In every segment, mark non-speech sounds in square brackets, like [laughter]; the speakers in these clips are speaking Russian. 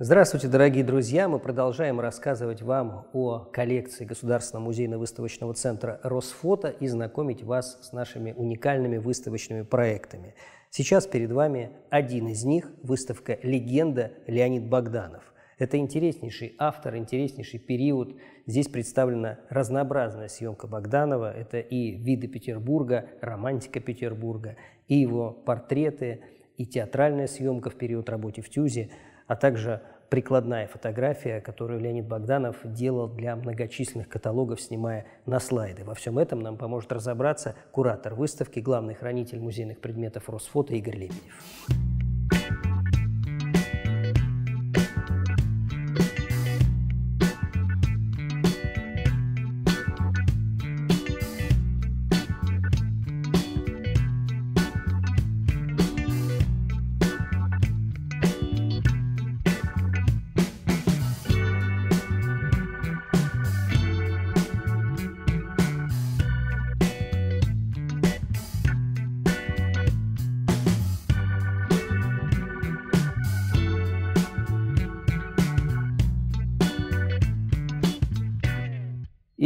Здравствуйте, дорогие друзья! Мы продолжаем рассказывать вам о коллекции Государственного музейно-выставочного центра «Росфото» и знакомить вас с нашими уникальными выставочными проектами. Сейчас перед вами один из них – выставка «Легенда» Леонид Богданов. Это интереснейший автор, интереснейший период. Здесь представлена разнообразная съемка Богданова. Это и виды Петербурга, романтика Петербурга, и его портреты, и театральная съемка в период работы в ТЮЗе – а также прикладная фотография, которую Леонид Богданов делал для многочисленных каталогов, снимая на слайды. Во всем этом нам поможет разобраться куратор выставки, главный хранитель музейных предметов Росфото Игорь Лебедев.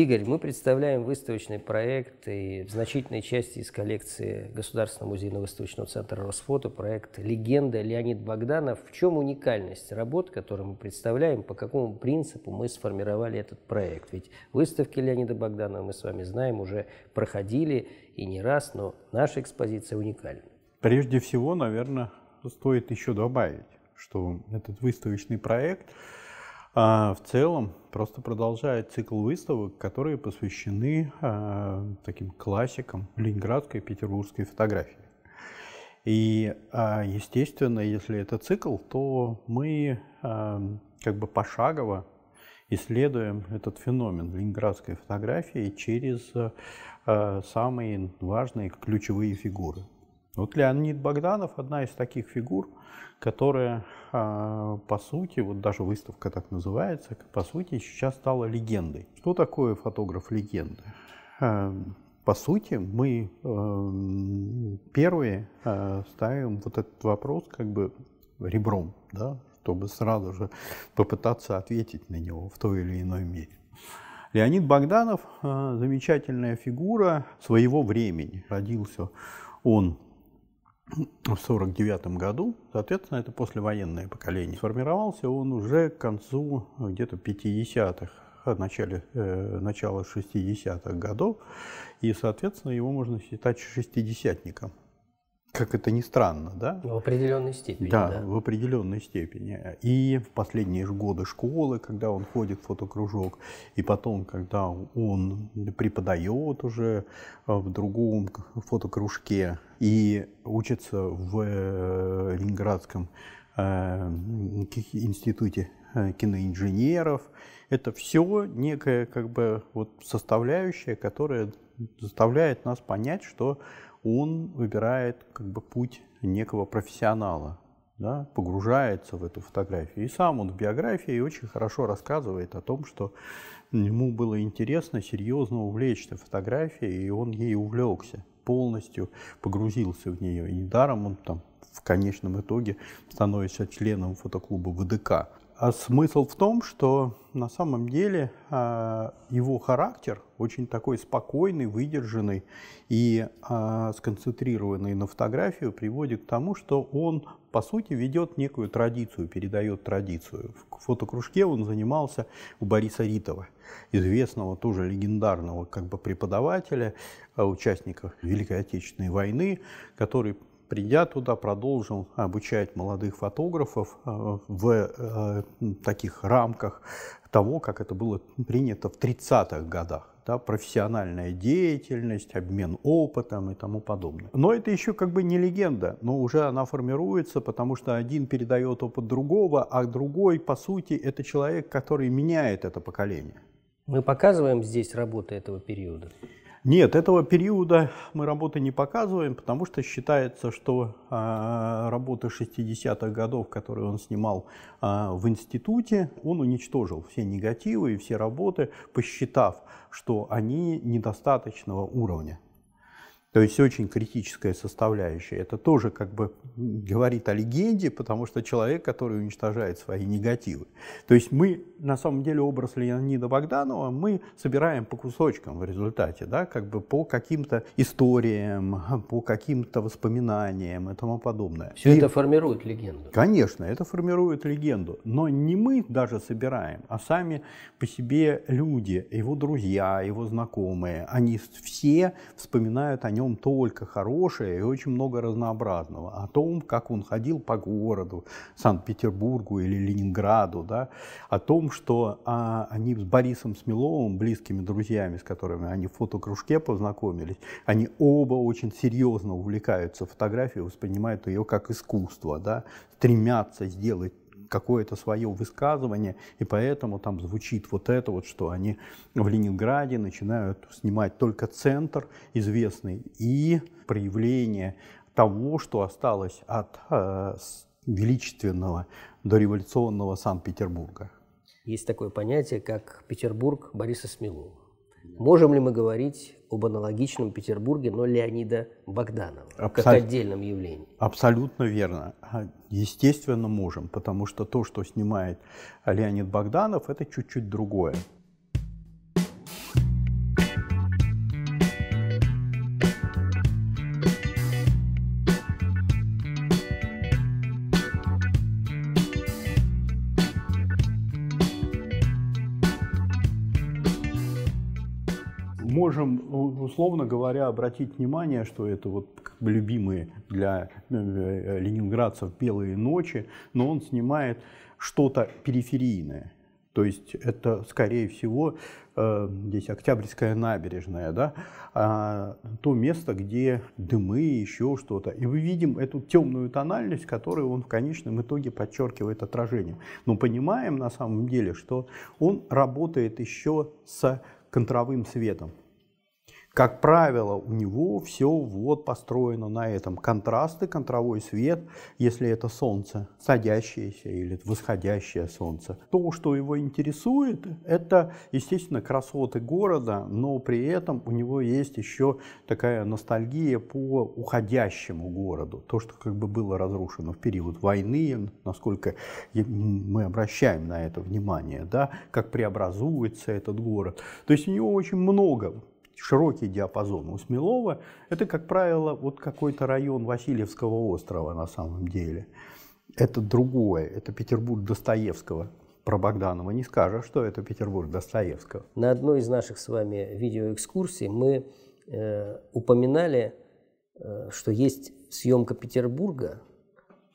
Игорь, мы представляем выставочный проект и в значительной части из коллекции Государственного музейно-выставочного центра Росфото проект «Легенда Леонид Богданов». В чем уникальность работ, которые мы представляем, по какому принципу мы сформировали этот проект? Ведь выставки Леонида Богданова, мы с вами знаем, уже проходили и не раз, но наша экспозиция уникальна. Прежде всего, наверное, стоит еще добавить, что этот выставочный проект – а в целом, просто продолжает цикл выставок, которые посвящены а, таким классикам ленинградской и петербургской фотографии. И, а, естественно, если это цикл, то мы а, как бы пошагово исследуем этот феномен ленинградской фотографии через а, самые важные ключевые фигуры. Вот Леонид Богданов одна из таких фигур, которая, а, по сути, вот даже выставка так называется, по сути, сейчас стала легендой. Что такое фотограф легенды? А, по сути, мы а, первые ставим вот этот вопрос как бы ребром, да, чтобы сразу же попытаться ответить на него в той или иной мере. Леонид Богданов – замечательная фигура своего времени. Родился он в 1949 году, соответственно, это послевоенное поколение. Сформировался он уже к концу где-то 50-х, а, начале, э, начало 60-х годов, и, соответственно, его можно считать шестидесятником как это ни странно, да? В определенной степени. Да, да. в определенной степени. И в последние годы школы, когда он ходит в фотокружок, и потом, когда он преподает уже э, в другом фотокружке и учится в э, Ленинградском э, институте киноинженеров. Это все некая как бы вот составляющая, которая заставляет нас понять, что он выбирает как бы путь некого профессионала, да, погружается в эту фотографию. И сам он в биографии и очень хорошо рассказывает о том, что ему было интересно серьезно увлечься фотографией, и он ей увлекся, полностью погрузился в нее. И недаром он там в конечном итоге становится членом фотоклуба ВДК. А смысл в том, что на самом деле а, его характер очень такой спокойный, выдержанный и а, сконцентрированный на фотографию приводит к тому, что он, по сути, ведет некую традицию, передает традицию. В фотокружке он занимался у Бориса Ритова, известного тоже легендарного как бы преподавателя, участника Великой Отечественной войны, который придя туда, продолжил обучать молодых фотографов э, в э, таких рамках того, как это было принято в 30-х годах. Да, профессиональная деятельность, обмен опытом и тому подобное. Но это еще как бы не легенда, но уже она формируется, потому что один передает опыт другого, а другой, по сути, это человек, который меняет это поколение. Мы показываем здесь работы этого периода? Нет, этого периода мы работы не показываем, потому что считается, что э, работы 60-х годов, которые он снимал э, в институте, он уничтожил все негативы и все работы, посчитав, что они недостаточного уровня. То есть очень критическая составляющая. Это тоже как бы говорит о легенде, потому что человек, который уничтожает свои негативы. То есть мы, на самом деле, образ Леонида Богданова мы собираем по кусочкам в результате, да, как бы по каким-то историям, по каким-то воспоминаниям и тому подобное. Все и, это формирует легенду. Конечно, это формирует легенду. Но не мы даже собираем, а сами по себе люди, его друзья, его знакомые, они все вспоминают о нем только хорошее и очень много разнообразного. О том, как он ходил по городу, Санкт-Петербургу или Ленинграду, да, о том, что а, они с Борисом Смеловым, близкими друзьями, с которыми они в фотокружке познакомились, они оба очень серьезно увлекаются фотографией, воспринимают ее как искусство, да, стремятся сделать какое-то свое высказывание, и поэтому там звучит вот это вот, что они в Ленинграде начинают снимать только центр известный и проявление того, что осталось от э, величественного дореволюционного Санкт-Петербурга. Есть такое понятие, как Петербург Бориса Смелова. Можем ли мы говорить об аналогичном Петербурге, но Леонида Богданова, Абсолют... как отдельном явлении? Абсолютно верно. А, естественно, можем, потому что то, что снимает Леонид Богданов, это чуть-чуть другое. Ну, условно говоря, обратить внимание, что это вот как бы любимые для э, э, ленинградцев «Белые ночи», но он снимает что-то периферийное. То есть это, скорее всего, э, здесь Октябрьская набережная, да, а, то место, где дымы, еще что-то. И мы видим эту темную тональность, которую он в конечном итоге подчеркивает отражением. Но понимаем на самом деле, что он работает еще с контровым светом. Как правило, у него все вот построено на этом. Контрасты, контровой свет, если это солнце, садящееся или восходящее солнце. То, что его интересует, это, естественно, красоты города, но при этом у него есть еще такая ностальгия по уходящему городу. То, что как бы было разрушено в период войны, насколько мы обращаем на это внимание, да, как преобразуется этот город. То есть у него очень много широкий диапазон. У Смелова это, как правило, вот какой-то район Васильевского острова на самом деле. Это другое, это Петербург Достоевского. Про Богданова не скажешь, что это Петербург Достоевского. На одной из наших с вами видеоэкскурсий мы э, упоминали, э, что есть съемка Петербурга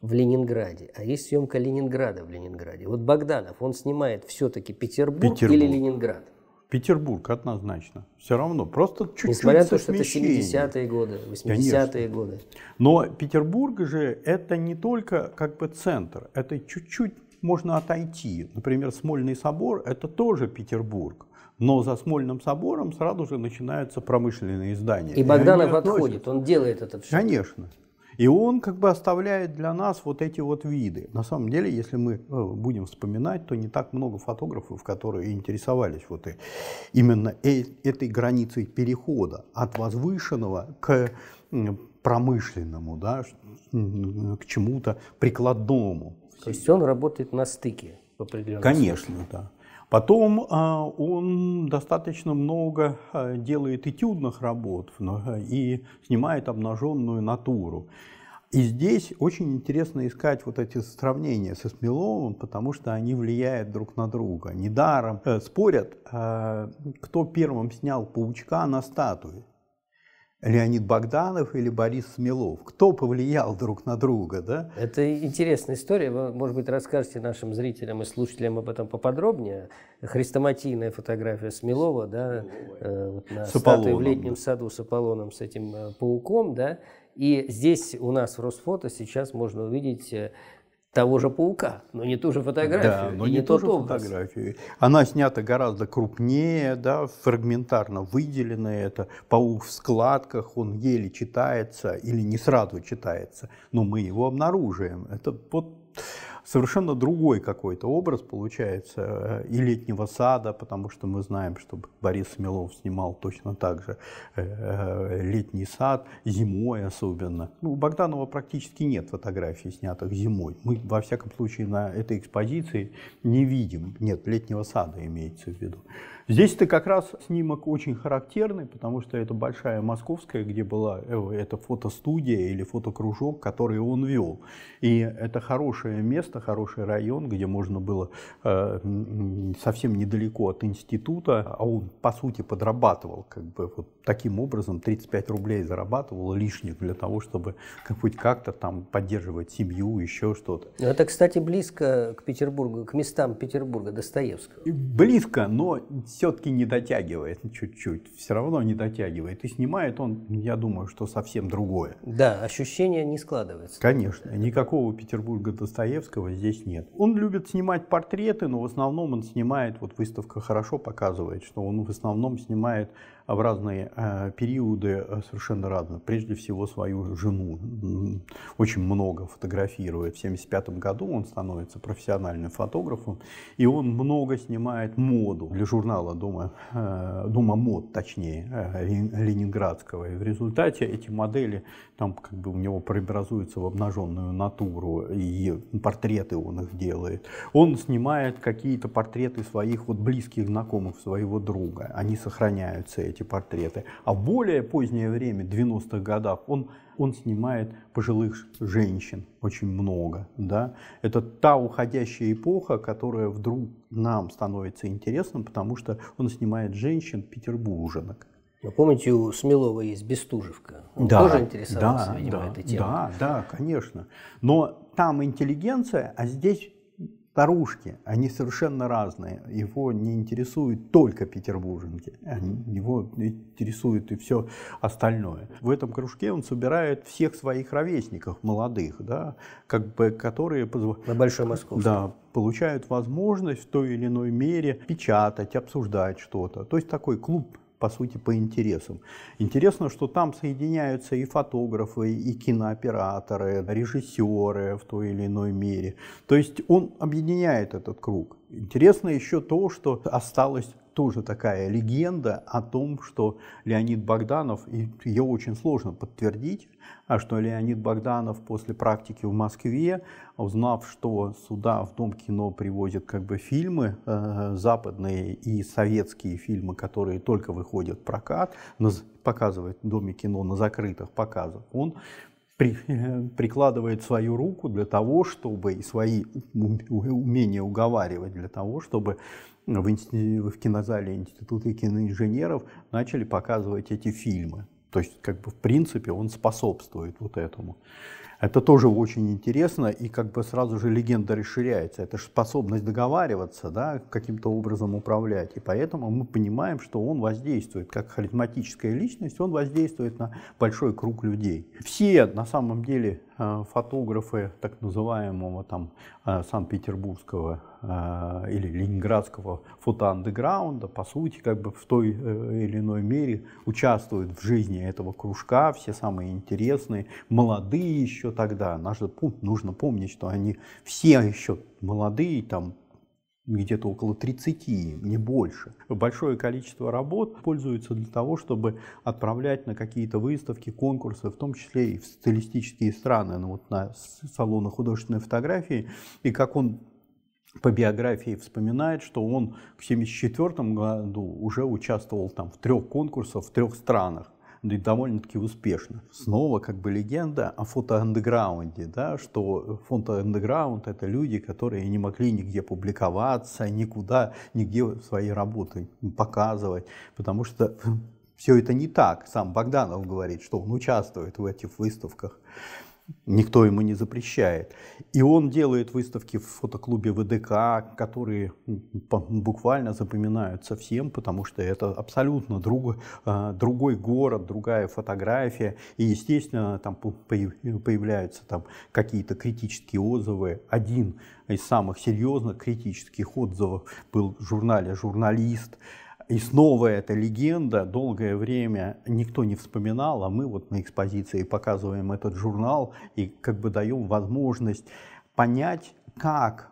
в Ленинграде, а есть съемка Ленинграда в Ленинграде. Вот Богданов, он снимает все-таки Петербург, Петербург или Ленинград? Петербург однозначно. Все равно. Просто чуть-чуть Несмотря на то, что это 70-е годы, 80-е годы. Но Петербург же это не только как бы центр, это чуть-чуть можно отойти. Например, Смольный собор – это тоже Петербург. Но за Смольным собором сразу же начинаются промышленные здания. И, и Богданов отходит, он делает этот. все. Конечно. И он как бы оставляет для нас вот эти вот виды. На самом деле, если мы э, будем вспоминать, то не так много фотографов, которые интересовались вот именно э, этой границей перехода от возвышенного к промышленному, да, к чему-то прикладному. То есть он работает на стыке определенном. Конечно, да. Потом а, он достаточно много а, делает этюдных работ а, и снимает обнаженную натуру. И здесь очень интересно искать вот эти сравнения со Смеловым, потому что они влияют друг на друга. Недаром э, спорят, кто первым снял паучка на статуе. Леонид Богданов или Борис Смелов? Кто повлиял друг на друга, да? Это интересная история. Вы, может быть, расскажете нашим зрителям и слушателям об этом поподробнее. Хрестоматийная фотография Смелова, да, э, вот на с Аполлоном, в летнем да. саду с Аполлоном, с этим э, пауком, да. И здесь у нас в Росфото сейчас можно увидеть э, того же паука, но не ту же фотографию. Да, но не, не ту же фотографию. Она снята гораздо крупнее, да, фрагментарно выделена это. Паук в складках, он еле читается или не сразу читается, но мы его обнаруживаем. Это вот совершенно другой какой-то образ получается э, и летнего сада, потому что мы знаем, что Борис Смелов снимал точно так же э, э, летний сад, зимой особенно. Ну, у Богданова практически нет фотографий, снятых зимой. Мы, во всяком случае, на этой экспозиции не видим. Нет, летнего сада имеется в виду. Здесь-то как раз снимок очень характерный, потому что это большая московская, где была э, эта фотостудия или фотокружок, который он вел. И это хорошее место, хороший район, где можно было э, совсем недалеко от института, а он, по сути, подрабатывал, как бы вот таким образом 35 рублей зарабатывал лишних для того, чтобы как, хоть как-то там поддерживать семью, еще что-то. Ну, это, кстати, близко к Петербургу, к местам Петербурга Достоевского. Близко, но все-таки не дотягивает ну, чуть-чуть, все равно не дотягивает. И снимает он, ну, я думаю, что совсем другое. Да, ощущение не складывается Конечно, никакого Петербурга Достоевского здесь нет. Он любит снимать портреты, но в основном он снимает, вот выставка хорошо показывает, что он в основном снимает в разные э, периоды э, совершенно разно. Прежде всего свою жену очень много фотографирует. В 1975 году он становится профессиональным фотографом, и он много снимает моду для журнала «Дома, э, Дома мод», точнее, ленинградского. И в результате эти модели там как бы у него преобразуется в обнаженную натуру, и портреты он их делает. Он снимает какие-то портреты своих вот близких знакомых, своего друга. Они сохраняются, эти портреты. А в более позднее время, 90-х годах, он, он снимает пожилых женщин очень много. Да? Это та уходящая эпоха, которая вдруг нам становится интересна, потому что он снимает женщин петербурженок но помните, у Смелова есть Бестужевка. Он да, тоже интересовался, да, видимо, да, этой темой. Да, да, конечно. Но там интеллигенция, а здесь старушки. Они совершенно разные. Его не интересуют только петербурженки. Его интересует и все остальное. В этом кружке он собирает всех своих ровесников, молодых, да, как бы, которые... Позв... На Большой Московской. Да, получают возможность в той или иной мере печатать, обсуждать что-то. То есть такой клуб по сути, по интересам. Интересно, что там соединяются и фотографы, и кинооператоры, режиссеры в той или иной мере. То есть он объединяет этот круг. Интересно еще то, что осталось тоже такая легенда о том, что Леонид Богданов, и ее очень сложно подтвердить, а что Леонид Богданов после практики в Москве, узнав, что сюда в Дом кино привозят как бы фильмы э, западные и советские фильмы, которые только выходят в прокат, наз, показывает в Доме кино на закрытых показах, он э, прикладывает свою руку для того, чтобы и свои умения уговаривать для того, чтобы в, в кинозале Института киноинженеров начали показывать эти фильмы. То есть, как бы, в принципе, он способствует вот этому. Это тоже очень интересно, и как бы сразу же легенда расширяется. Это же способность договариваться, да, каким-то образом управлять. И поэтому мы понимаем, что он воздействует, как харизматическая личность, он воздействует на большой круг людей. Все, на самом деле, э, фотографы так называемого там э, Санкт-Петербургского а, или ленинградского фотоандеграунда, по сути, как бы в той э, или иной мере участвуют в жизни этого кружка, все самые интересные, молодые еще тогда. Нужно, нужно помнить, что они все еще молодые, там где-то около 30, не больше. Большое количество работ пользуется для того, чтобы отправлять на какие-то выставки, конкурсы, в том числе и в стилистические страны, ну, вот на салоны художественной фотографии. И как он по биографии вспоминает, что он в 1974 году уже участвовал там в трех конкурсах в трех странах да и довольно-таки успешно. Снова как бы легенда о фотоандеграунде, да, что фотоандеграунд — это люди, которые не могли нигде публиковаться, никуда, нигде свои работы показывать, потому что все это не так. Сам Богданов говорит, что он участвует в этих выставках. Никто ему не запрещает. И он делает выставки в фотоклубе ВДК, которые буквально запоминаются всем, потому что это абсолютно друг, э, другой город, другая фотография. И, естественно, там появляются там какие-то критические отзывы. Один из самых серьезных критических отзывов был в журнале «Журналист», и снова эта легенда, долгое время никто не вспоминал, а мы вот на экспозиции показываем этот журнал и как бы даем возможность понять, как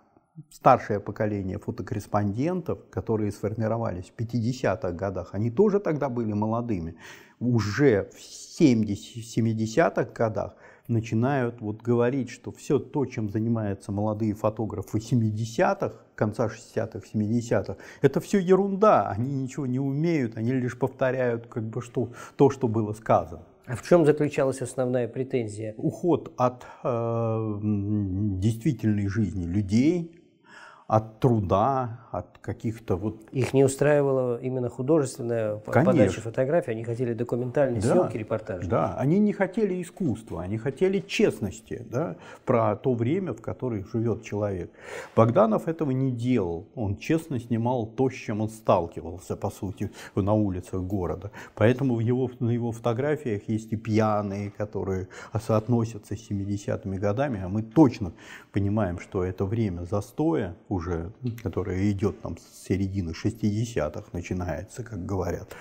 старшее поколение фотокорреспондентов, которые сформировались в 50-х годах, они тоже тогда были молодыми, уже в 70-70-х годах начинают вот говорить, что все то, чем занимаются молодые фотографы 70-х, конца 60-х, 70-х. Это все ерунда, они ничего не умеют, они лишь повторяют как бы что, то, что было сказано. А в чем заключалась основная претензия? Уход от э, действительной жизни людей, от труда, от каких-то вот... Их не устраивала именно художественная Конечно. подача фотографий, они хотели документальные да, съемки, репортажи. Да, они не хотели искусства, они хотели честности да, про то время, в которое живет человек. Богданов этого не делал, он честно снимал то, с чем он сталкивался, по сути, на улицах города. Поэтому в его, на его фотографиях есть и пьяные, которые соотносятся с 70-ми годами, а мы точно понимаем, что это время застоя, уже уже, которая идет там с середины 60-х, начинается, как говорят,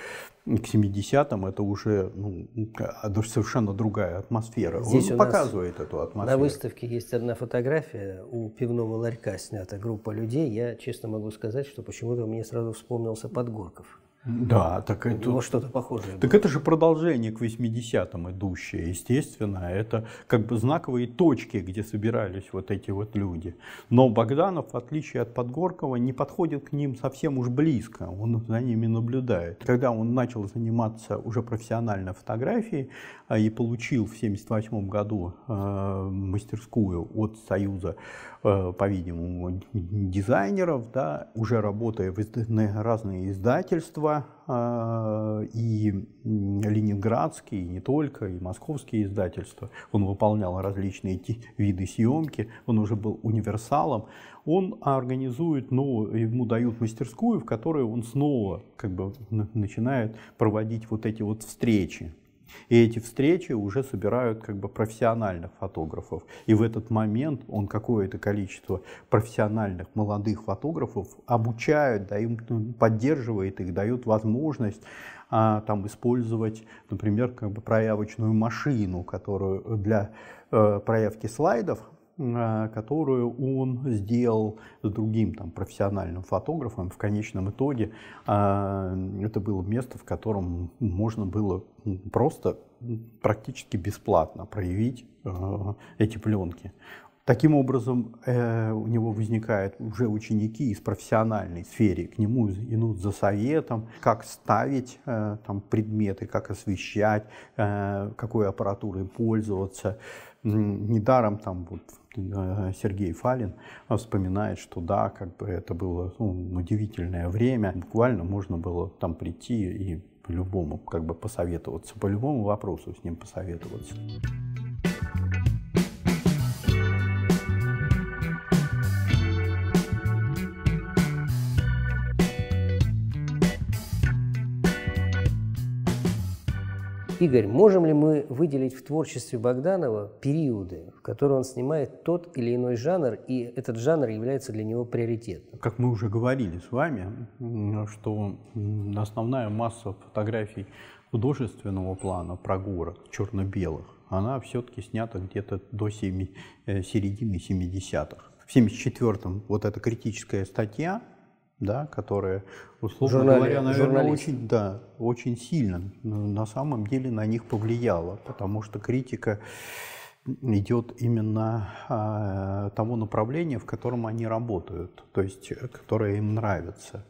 к 70-м это уже ну, а, ну, совершенно другая атмосфера. Здесь Он показывает эту атмосферу. На выставке есть одна фотография у пивного ларька снята группа людей. Я честно могу сказать, что почему-то мне сразу вспомнился Подгорков. Да, так это... Ну, что-то похожее. Так было. это же продолжение к 80-м идущее, естественно. Это как бы знаковые точки, где собирались вот эти вот люди. Но Богданов, в отличие от Подгоркова, не подходит к ним совсем уж близко. Он за ними наблюдает. Когда он начал заниматься уже профессиональной фотографией а, и получил в 78 году э, мастерскую от Союза Э, по-видимому, дизайнеров, да, уже работая в разные издательства, а, и ленинградские, и не только, и московские издательства. Он выполнял различные виды съемки, он уже был универсалом. Он организует, ну, ему дают мастерскую, в которой он снова как бы начинает проводить вот эти вот встречи и эти встречи уже собирают как бы профессиональных фотографов. И в этот момент он какое-то количество профессиональных молодых фотографов обучает, дают, ну, поддерживает их, дают возможность а, там использовать, например, как бы проявочную машину, которую для э, проявки слайдов, а, которую он сделал с другим там, профессиональным фотографом. В конечном итоге а, это было место, в котором можно было просто практически бесплатно проявить а, эти пленки. Таким образом, э, у него возникают уже ученики из профессиональной сферы, к нему идут за советом, как ставить э, там, предметы, как освещать, э, какой аппаратурой пользоваться. Недаром там вот, в Э, Сергей Фалин а вспоминает, что да, как бы это было ну, удивительное время. Буквально можно было там прийти и по-любому, как бы посоветоваться, по любому вопросу с ним посоветоваться. Игорь, можем ли мы выделить в творчестве Богданова периоды, в которые он снимает тот или иной жанр, и этот жанр является для него приоритетным? Как мы уже говорили с вами, что основная масса фотографий художественного плана про город, черно-белых, она все-таки снята где-то до 7, э, середины 70-х. В 74-м вот эта критическая статья да, которые, условно Журнали, говоря, наверное, журналист. очень, да, очень сильно на самом деле на них повлияло, потому что критика идет именно э, того направления, в котором они работают, то есть э, которое им нравится.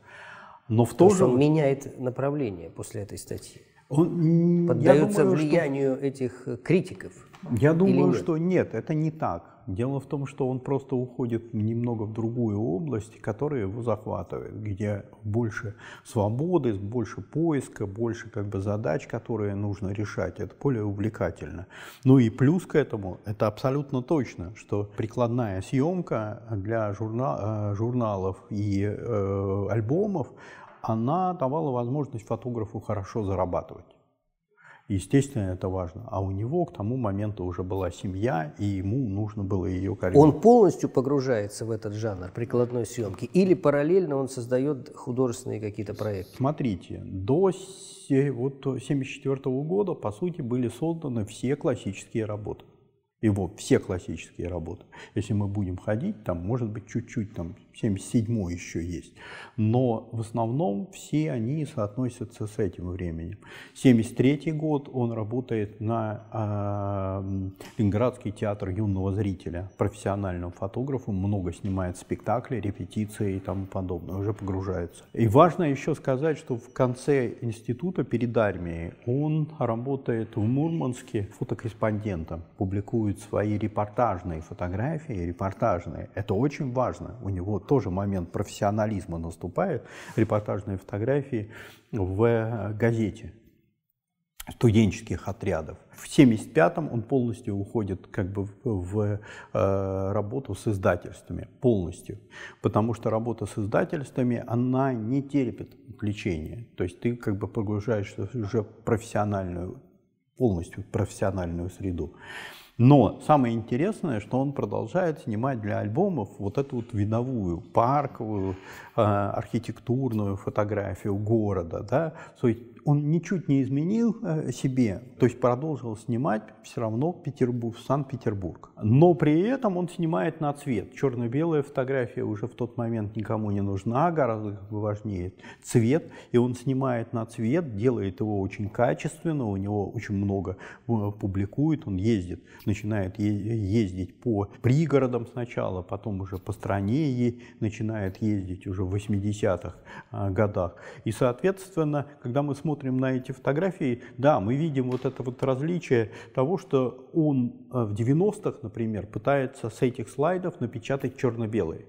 Но в то, то же... Он меняет направление после этой статьи. Он, поддается думаю, влиянию что... этих критиков. Я думаю, нет? что нет, это не так. Дело в том, что он просто уходит немного в другую область, которая его захватывает, где больше свободы, больше поиска, больше как бы задач, которые нужно решать. Это более увлекательно. Ну и плюс к этому, это абсолютно точно, что прикладная съемка для журна э, журналов и э, альбомов, она давала возможность фотографу хорошо зарабатывать естественно, это важно. А у него к тому моменту уже была семья, и ему нужно было ее корректировать. Он полностью погружается в этот жанр прикладной съемки? Или параллельно он создает художественные какие-то проекты? Смотрите, до вот 1974 э, года, по сути, были созданы все классические работы его все классические работы. Если мы будем ходить, там, может быть, чуть-чуть, там, 77 еще есть. Но в основном все они соотносятся с этим временем. 73 год он работает на а, Ленинградский театр юного зрителя, профессиональным фотографом, много снимает спектаклей, репетиции и тому подобное, уже погружается. И важно еще сказать, что в конце института перед армией он работает в Мурманске фотокорреспондентом, публикует свои репортажные фотографии, репортажные. Это очень важно. У него тоже момент профессионализма наступает, репортажные фотографии в э, газете студенческих отрядов. В 1975-м он полностью уходит как бы в, в э, работу с издательствами, полностью. Потому что работа с издательствами, она не терпит отвлечения. То есть ты как бы погружаешься уже в профессиональную, полностью профессиональную среду. Но самое интересное, что он продолжает снимать для альбомов вот эту вот видовую, парковую, э, архитектурную фотографию города, да, он ничуть не изменил э, себе, то есть продолжил снимать все равно Петербург, Санкт-Петербург. Но при этом он снимает на цвет. Черно-белая фотография уже в тот момент никому не нужна, гораздо важнее цвет. И он снимает на цвет, делает его очень качественно, у него очень много э, публикует, он ездит, начинает ездить по пригородам сначала, потом уже по стране и начинает ездить уже в 80-х э, годах. И, соответственно, когда мы смотрим смотрим на эти фотографии, да, мы видим вот это вот различие того, что он э, в 90-х, например, пытается с этих слайдов напечатать черно-белые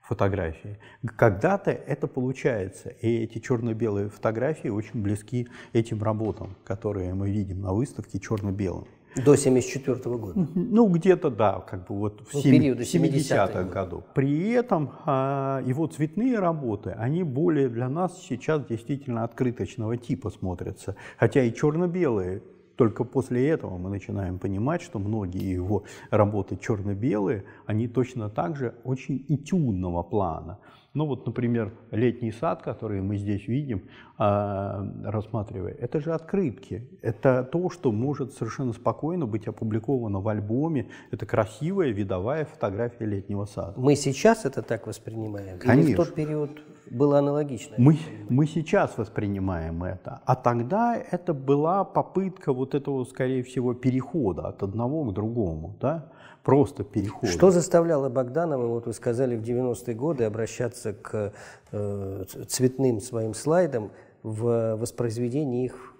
фотографии. Когда-то это получается, и эти черно-белые фотографии очень близки этим работам, которые мы видим на выставке черно-белым. До 74 -го года. Ну, где-то, да, как бы вот в ну, 70-х 70 -х годов. При этом а, его цветные работы, они более для нас сейчас действительно открыточного типа смотрятся. Хотя и черно-белые только после этого мы начинаем понимать, что многие его работы черно-белые, они точно так же очень этюдного плана. Ну вот, например, летний сад, который мы здесь видим, а, рассматривая, это же открытки. Это то, что может совершенно спокойно быть опубликовано в альбоме. Это красивая видовая фотография летнего сада. Мы сейчас это так воспринимаем? Конечно. Или в тот период было аналогично. Мы, мы сейчас воспринимаем это, а тогда это была попытка вот этого, скорее всего, перехода от одного к другому, да? просто перехода. Что заставляло Богданова, вот вы сказали, в 90-е годы обращаться к э, цветным своим слайдам в воспроизведении их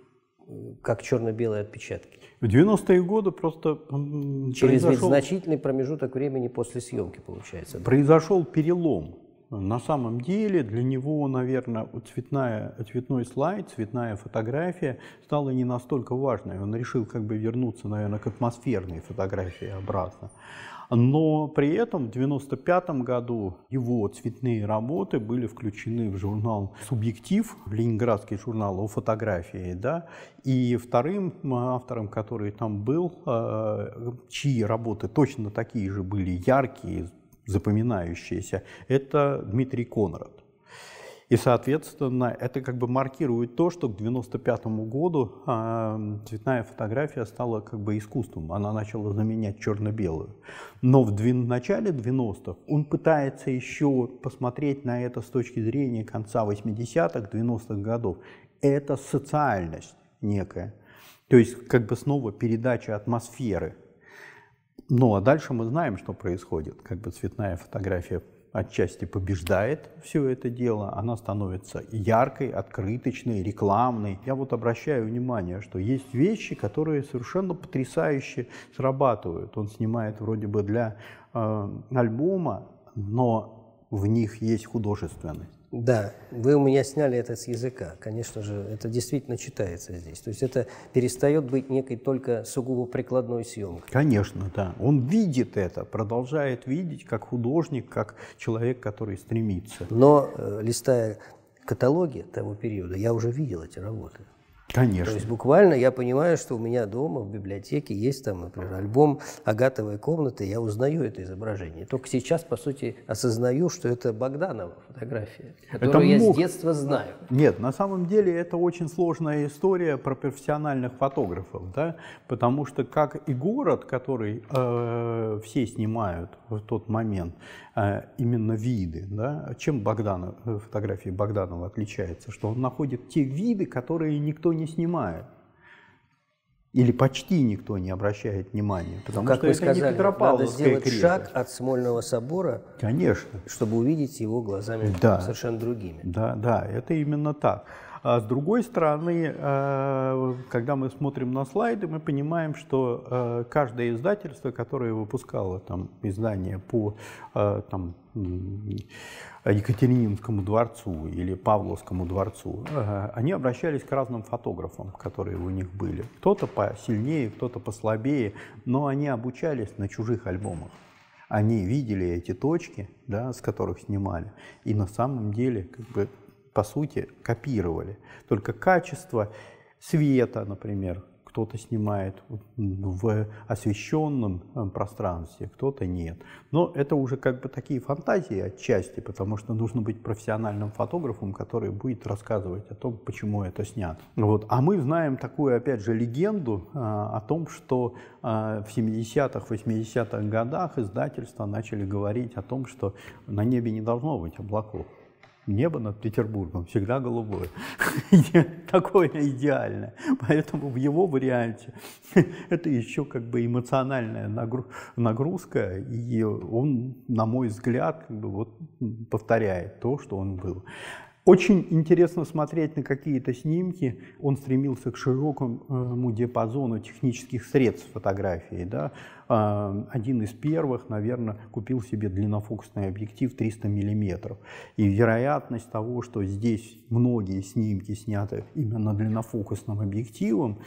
э, как черно-белые отпечатки? В 90-е годы просто Через произошел... значительный промежуток времени после съемки, получается. Да? Произошел перелом на самом деле для него, наверное, цветная, цветной слайд, цветная фотография стала не настолько важной. Он решил как бы вернуться, наверное, к атмосферной фотографии обратно. Но при этом в 1995 году его цветные работы были включены в журнал «Субъектив», ленинградский журнал о фотографии. Да? И вторым автором, который там был, э, чьи работы точно такие же были, яркие, запоминающиеся, это Дмитрий Конрад. И, соответственно, это как бы маркирует то, что к 1995 году а, цветная фотография стала как бы искусством. Она начала заменять черно-белую. Но в начале 90-х он пытается еще посмотреть на это с точки зрения конца 80-х, 90-х годов. Это социальность некая. То есть как бы снова передача атмосферы – ну, а дальше мы знаем, что происходит. Как бы цветная фотография отчасти побеждает все это дело, она становится яркой, открыточной, рекламной. Я вот обращаю внимание, что есть вещи, которые совершенно потрясающе срабатывают. Он снимает вроде бы для э, альбома, но в них есть художественность. Да, вы у меня сняли это с языка. Конечно же, это действительно читается здесь. То есть это перестает быть некой только сугубо прикладной съемкой. Конечно, да. Он видит это, продолжает видеть как художник, как человек, который стремится. Но, э, листая каталоги того периода, я уже видел эти работы. Конечно. То есть буквально я понимаю, что у меня дома в библиотеке есть там, например, альбом «Агатовая комната», я узнаю это изображение. Только сейчас, по сути, осознаю, что это Богданова фотография, которую это мог... я с детства знаю. Нет, на самом деле это очень сложная история про профессиональных фотографов, да? потому что как и город, который э, все снимают в тот момент, а, именно виды. Да? Чем Богданов, э, фотографии Богданова отличается? Что он находит те виды, которые никто не снимает. Или почти никто не обращает внимания, потому как что вы это сказали, не надо сделать крепость. шаг от Смольного собора, Конечно. чтобы увидеть его глазами да. совершенно другими. Да, да, это именно так. А с другой стороны, э, когда мы смотрим на слайды, мы понимаем, что э, каждое издательство, которое выпускало там издание по э, там, Екатерининскому дворцу или Павловскому дворцу, они обращались к разным фотографам, которые у них были. Кто-то посильнее, кто-то послабее, но они обучались на чужих альбомах они видели эти точки, да, с которых снимали, и на самом деле как бы по сути, копировали. Только качество света, например, кто-то снимает в освещенном э, пространстве, кто-то нет. Но это уже как бы такие фантазии отчасти, потому что нужно быть профессиональным фотографом, который будет рассказывать о том, почему это снято. Вот. А мы знаем такую, опять же, легенду а, о том, что а, в 70-х, 80-х годах издательства начали говорить о том, что на небе не должно быть облаков небо над Петербургом всегда голубое. [laughs] Такое идеальное. Поэтому в его варианте [laughs] это еще как бы эмоциональная нагрузка, и он, на мой взгляд, как бы вот повторяет то, что он был. Очень интересно смотреть на какие-то снимки. Он стремился к широкому э, диапазону технических средств фотографии. Да? А, один из первых, наверное, купил себе длиннофокусный объектив 300 мм. И вероятность того, что здесь многие снимки сняты именно длиннофокусным объективом,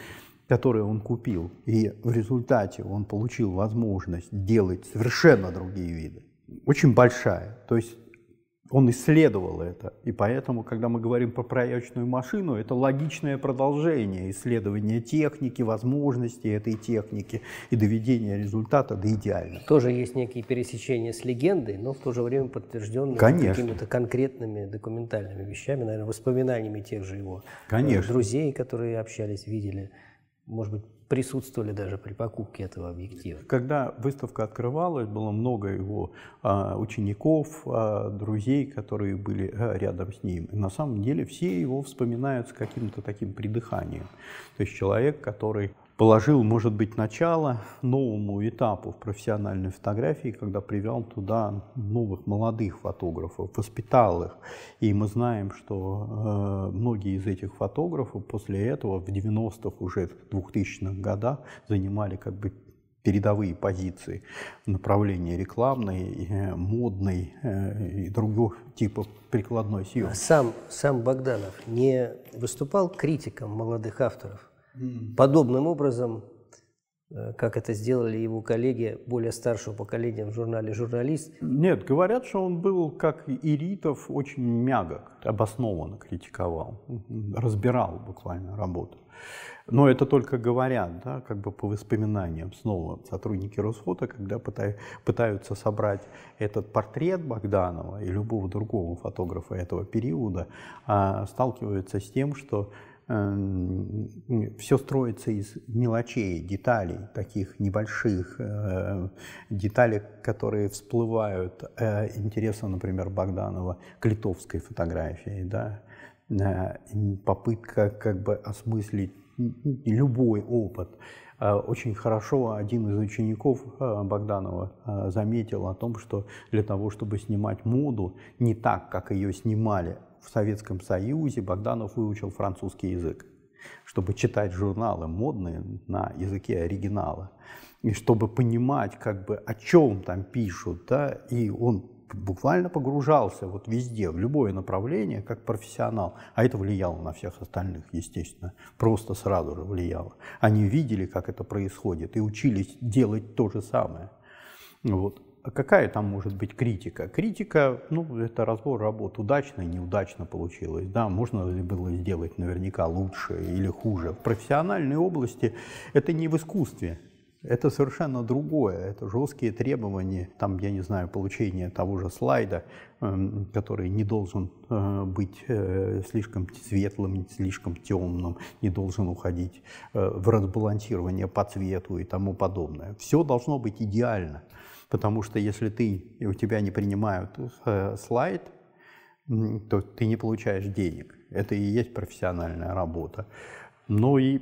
которые он купил, и в результате он получил возможность делать совершенно другие виды, очень большая. То есть он исследовал это. И поэтому, когда мы говорим про проявочную машину, это логичное продолжение исследования техники, возможностей этой техники и доведения результата до идеального. Тоже есть некие пересечения с легендой, но в то же время подтвержденные какими-то конкретными документальными вещами, наверное, воспоминаниями тех же его э, Конечно. друзей, которые общались, видели. Может быть, присутствовали даже при покупке этого объектива. Когда выставка открывалась, было много его а, учеников, а, друзей, которые были а, рядом с ним. И на самом деле все его вспоминают с каким-то таким придыханием. То есть человек, который положил, может быть, начало новому этапу в профессиональной фотографии, когда привел туда новых молодых фотографов, воспитал их. И мы знаем, что э, многие из этих фотографов после этого в 90-х, уже в 2000-х годах занимали как бы передовые позиции в направлении рекламной, э, модной э, и других типов прикладной съемки. Сам, сам Богданов не выступал критиком молодых авторов? Подобным образом, э, как это сделали его коллеги более старшего поколения в журнале «Журналист». Нет, говорят, что он был, как и Ритов, очень мягок, обоснованно критиковал, разбирал буквально работу. Но это только говорят, да, как бы по воспоминаниям снова сотрудники Росфото, когда пытаются собрать этот портрет Богданова и любого другого фотографа этого периода, а сталкиваются с тем, что Эм, все строится из мелочей, деталей, таких небольших, э, деталей, которые всплывают э, интереса, например, Богданова к литовской фотографии, да, э, попытка как бы осмыслить любой опыт. Очень хорошо один из учеников Богданова заметил о том, что для того, чтобы снимать моду не так, как ее снимали, в Советском Союзе Богданов выучил французский язык, чтобы читать журналы модные на языке оригинала, и чтобы понимать, как бы, о чем там пишут, да, и он буквально погружался вот везде, в любое направление, как профессионал. А это влияло на всех остальных, естественно. Просто сразу же влияло. Они видели, как это происходит, и учились делать то же самое. Вот. А какая там может быть критика? Критика, ну, это разбор работ, удачно, неудачно получилось, да, можно ли было сделать наверняка лучше или хуже. В профессиональной области это не в искусстве, это совершенно другое, это жесткие требования, там, я не знаю, получение того же слайда, эм, который не должен э, быть э, слишком светлым, слишком темным, не должен уходить э, в разбалансирование по цвету и тому подобное. Все должно быть идеально. Потому что если ты и у тебя не принимают э, слайд, то ты не получаешь денег. Это и есть профессиональная работа. Ну и,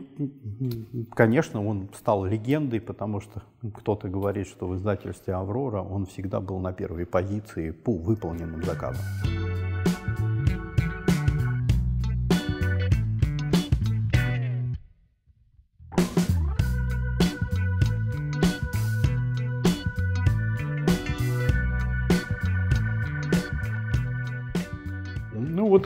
конечно, он стал легендой, потому что кто-то говорит, что в издательстве «Аврора» он всегда был на первой позиции по выполненным заказам.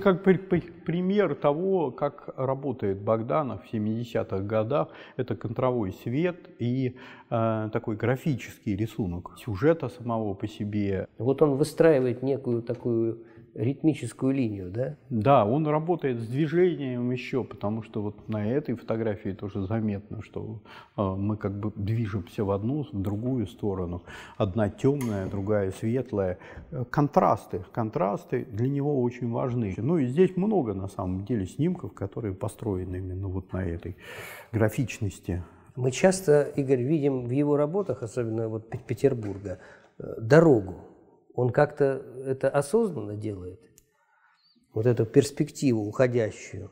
как пример того, как работает Богданов в 70-х годах, это контровой свет и э, такой графический рисунок сюжета самого по себе. Вот он выстраивает некую такую ритмическую линию, да? Да, он работает с движением еще, потому что вот на этой фотографии тоже заметно, что э, мы как бы движемся в одну, в другую сторону. Одна темная, другая светлая. Э, контрасты, контрасты для него очень важны. Ну и здесь много на самом деле снимков, которые построены именно вот на этой графичности. Мы часто, Игорь, видим в его работах, особенно вот Петербурга, э, дорогу он как-то это осознанно делает, вот эту перспективу уходящую.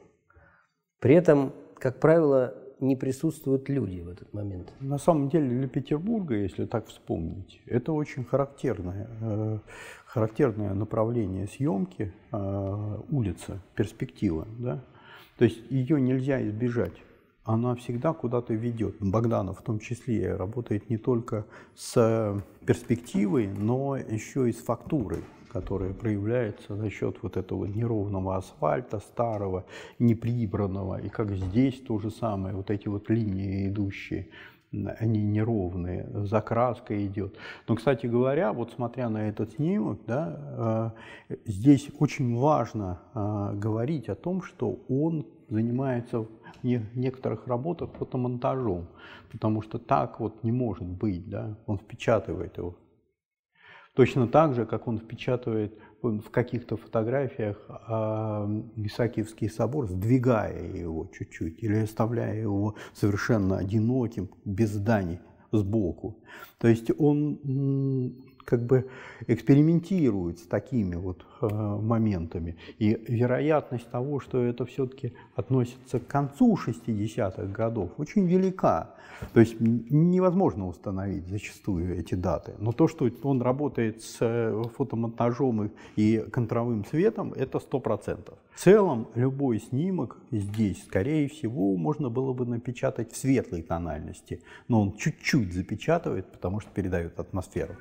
При этом, как правило, не присутствуют люди в этот момент. На самом деле для Петербурга, если так вспомнить, это очень характерное, э, характерное направление съемки э, улица, перспектива. Да? То есть ее нельзя избежать она всегда куда-то ведет. Богданов в том числе работает не только с э, перспективой, но еще и с фактурой которая проявляется за счет вот этого неровного асфальта, старого, неприбранного. И как здесь то же самое, вот эти вот линии идущие, они неровные, закраска идет. Но, кстати говоря, вот смотря на этот снимок, да, э, здесь очень важно э, говорить о том, что он занимается в некоторых работах фотомонтажом, потому что так вот не может быть, да, он впечатывает его. Точно так же, как он впечатывает в каких-то фотографиях э, а, Исаакиевский собор, сдвигая его чуть-чуть или оставляя его совершенно одиноким, без зданий сбоку. То есть он как бы экспериментируют с такими вот э, моментами. И вероятность того, что это все-таки относится к концу 60-х годов, очень велика. То есть невозможно установить зачастую эти даты. Но то, что он работает с э, фотомонтажом и контровым светом, это 100%. В целом любой снимок здесь, скорее всего, можно было бы напечатать в светлой тональности, но он чуть-чуть запечатывает, потому что передает атмосферу.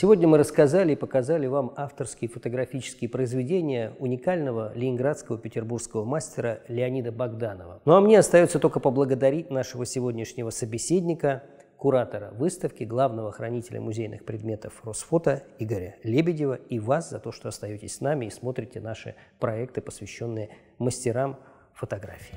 Сегодня мы рассказали и показали вам авторские фотографические произведения уникального ленинградского петербургского мастера Леонида Богданова. Ну а мне остается только поблагодарить нашего сегодняшнего собеседника, куратора выставки, главного хранителя музейных предметов Росфото Игоря Лебедева и вас за то, что остаетесь с нами и смотрите наши проекты, посвященные мастерам фотографии.